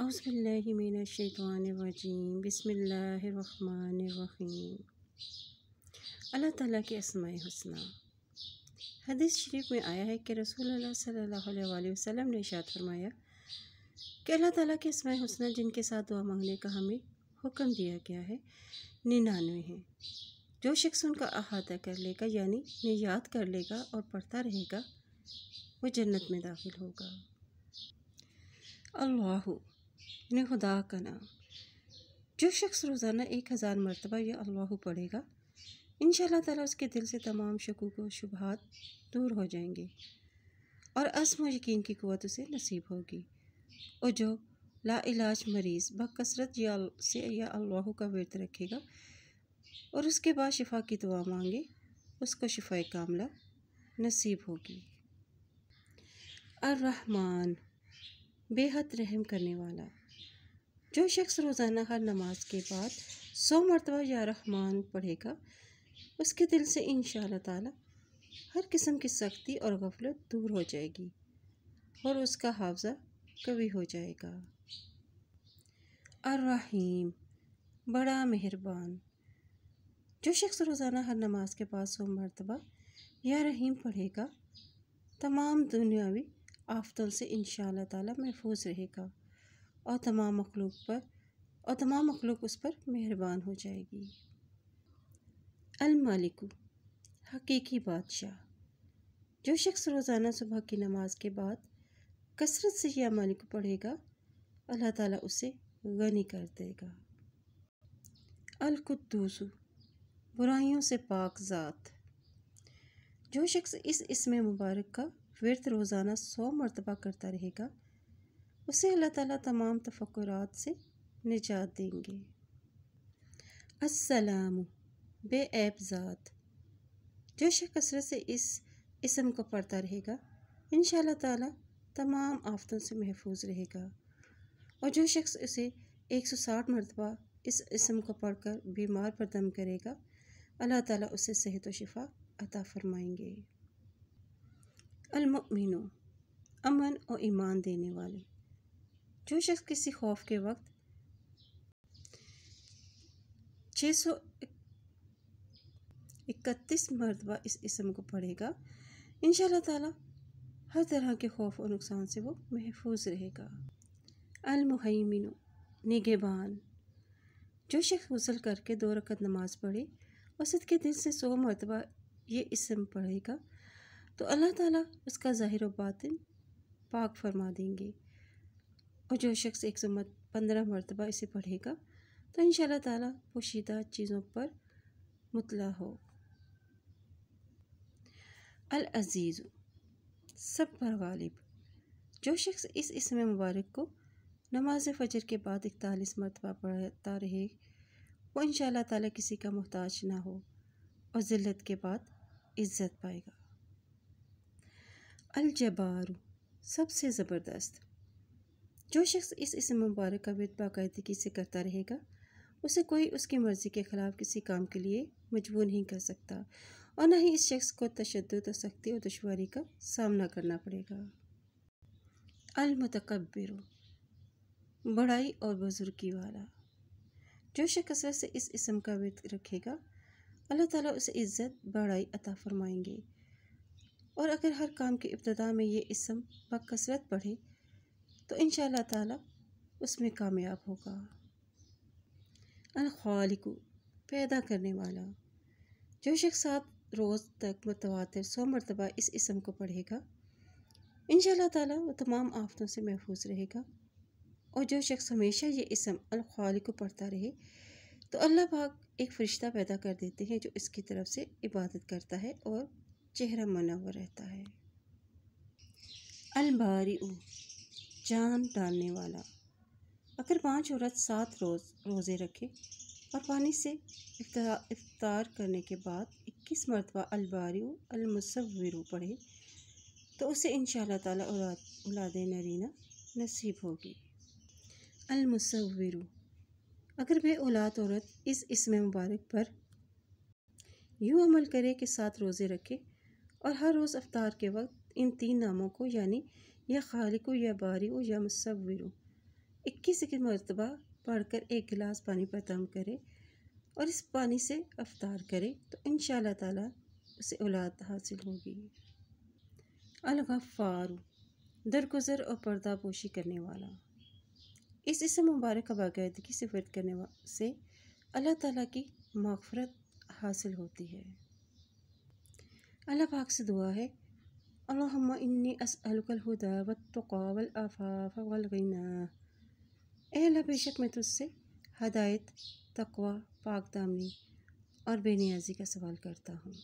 वजीम run वहीम अल्लाह ताली के असमाय हसना हदीस शरीफ में आया है कि रसूल सल्लल्लाहु वसम ने शाद फरमाया कि अल्लाह ताली के असमाय हसना जिनके साथ दुआ मांगने का हमें हुक्म दिया गया है निन्यानवे हैं जो शख्स उनका अहाता कर लेगा यानी याद कर लेगा और पढ़ता रहेगा वो जन्नत में दाखिल होगा अल्लाह यानी खुदा का नाम जो शख्स रोज़ाना एक हज़ार मरतबा यह अल्लाह पढ़ेगा इन ताला उसके दिल से तमाम शकूक व शुबहत दूर हो जाएंगे और असम यकीन की क़वत उसे नसीब होगी और जो लाइलाज मरीज़ बसरत या से या अल्लाह का वर्त रखेगा और उसके बाद शिफा की दुआ मांगे उसको शिफा कामला नसीब होगी अर्रहमान बेहद रहम करने वाला जो शख्स रोज़ाना हर नमाज के बाद सौ मरतबा या रहमान पढ़ेगा उसके दिल से इन ताला हर किस्म की सख्ती और गफलत दूर हो जाएगी और उसका हाफजा कभी हो जाएगा अर्रहीम बड़ा मेहरबान जो शख्स रोज़ाना हर नमाज के बाद सौ मरतबा या रहीम पढ़ेगा तमाम दुनियावी आफ्तों से इन ताला महफूज रहेगा और तमाम मखलूक पर और तमाम मखलूक उस पर मेहरबान हो जाएगी अलमालिकु हकीकी बादशाह जो शख्स रोज़ाना सुबह की नमाज के बाद कसरत से या मालिक पढ़ेगा अल्लाह ताला उसे गनी कर देगा अलकुद्दूसु बुराइयों से पाक ज़ात जो शख्स इस इसमें मुबारक का वर्त तो रोज़ाना सौ मरतबा करता रहेगा उसे अल्लाह ताला तमाम तफक्रात से निजात देंगे असलम बेऐब ज़ात जो शख कसरत से इस इसम को पढ़ता रहेगा इन ताला तमाम आफतों से महफूज रहेगा और जो शख्स उसे एक सौ साठ मरतबा इस इसम को पढ़कर बीमार पर दम करेगा अल्लाह ताला उसे सेहत व शिफा अता फरमाएंगे अलमिनो अमन और ईमान देने वाले जो शख्स किसी खौफ के वक्त छः सौ इकतीस मरतबा इस इसम को पढ़ेगा इन ताला हर तरह के खौफ और नुकसान से वो महफूज रहेगा अलमुहैमिनो निगेबान जो शख्स गुसल करके दो रकत नमाज़ पढ़े और सद के दिन से सौ मरतबा ये इसम पढ़ेगा तो अल्लाह ताला उसका ज़ाहिर बातिन पाक फरमा देंगे और जो शख्स एक सौ पंद्रह मरतबा इसे पढ़ेगा तो इन ताला पोशीदा चीज़ों पर मुतला हो अल अज़ीज़ सब पर गालिब जो शख्स इस इसम मुबारक को नमाज फजर के बाद इकतालीस मरतबा पढ़ता रहे वो इन ताला किसी का मोहताज ना हो और ज़िल्लत के बाद इज़्ज़त पाएगा अलजबार सबसे ज़बरदस्त जो शख्स इस इसम मुबारक का विद बाकायदगी से करता रहेगा उसे कोई उसकी मर्ज़ी के ख़िलाफ़ किसी काम के लिए मजबूर नहीं कर सकता और ना ही इस शख्स को तशद और सख्ती और दुशारी का सामना करना पड़ेगा अलमतकबर बड़ाई और बुजुर्गी वाला जो शख्स से इस इसम का विद रखेगा अल्लाह ताला उसे इज़्ज़त बड़ाई अता फरमाएंगे और अगर हर काम की इब्तदा में ये इसम बकसरत पढ़े तो इन ताला उसमें कामयाब होगा अलखालिक पैदा करने वाला जो शख्स आप रोज़ तक मतवातर सौ मरतबा इस इसम को पढ़ेगा इन ताला वो तमाम आफतों से महफूज रहेगा और जो शख्स हमेशा ये इसम अलखाली को पढ़ता रहे तो अल्लाह पाक एक फ़रिश्ता पैदा कर देते हैं जो इसकी तरफ से इबादत करता है और चेहरा मना हुआ रहता है अलबारी जान डालने वाला अगर पांच औरत सात रोज़ रोज़े रखे और पानी से इफ्तार करने के बाद इक्कीस मरतबा अलबारी अलमसवरू पढ़े तो उसे इन ताला औलाद नरीना नसीब होगी अलमसवरू अगर वे औलाद औरत इस इसम मुबारक पर यूँ अमल करे कि सात रोज़े रखे और हर रोज़ अफ्तार के वक्त इन तीन नामों को यानी या खालिको या बारी हो या मुसविर इक्कीस एक मरतबा पढ़कर एक गिलास पानी पर दम करें और इस पानी से अफ्तार करें तो इन ताला उसे औलाद हासिल होगी अलगफ़ार दरगुजर और पर्दा पोशी करने वाला इस इसम मुबारक बाकायदगी से फर्द करने से अल्लाह ताला की माफ़रत हासिल होती है अल्लाह पाक से दुआ है अल्लाह इन्नी व असलकलहुदा वल वलआफ़ाफ़ वलगना अल्लाह बेशक मैं तुझसे हदायत तकवा पाकदामी और बेनियाजी का सवाल करता हूँ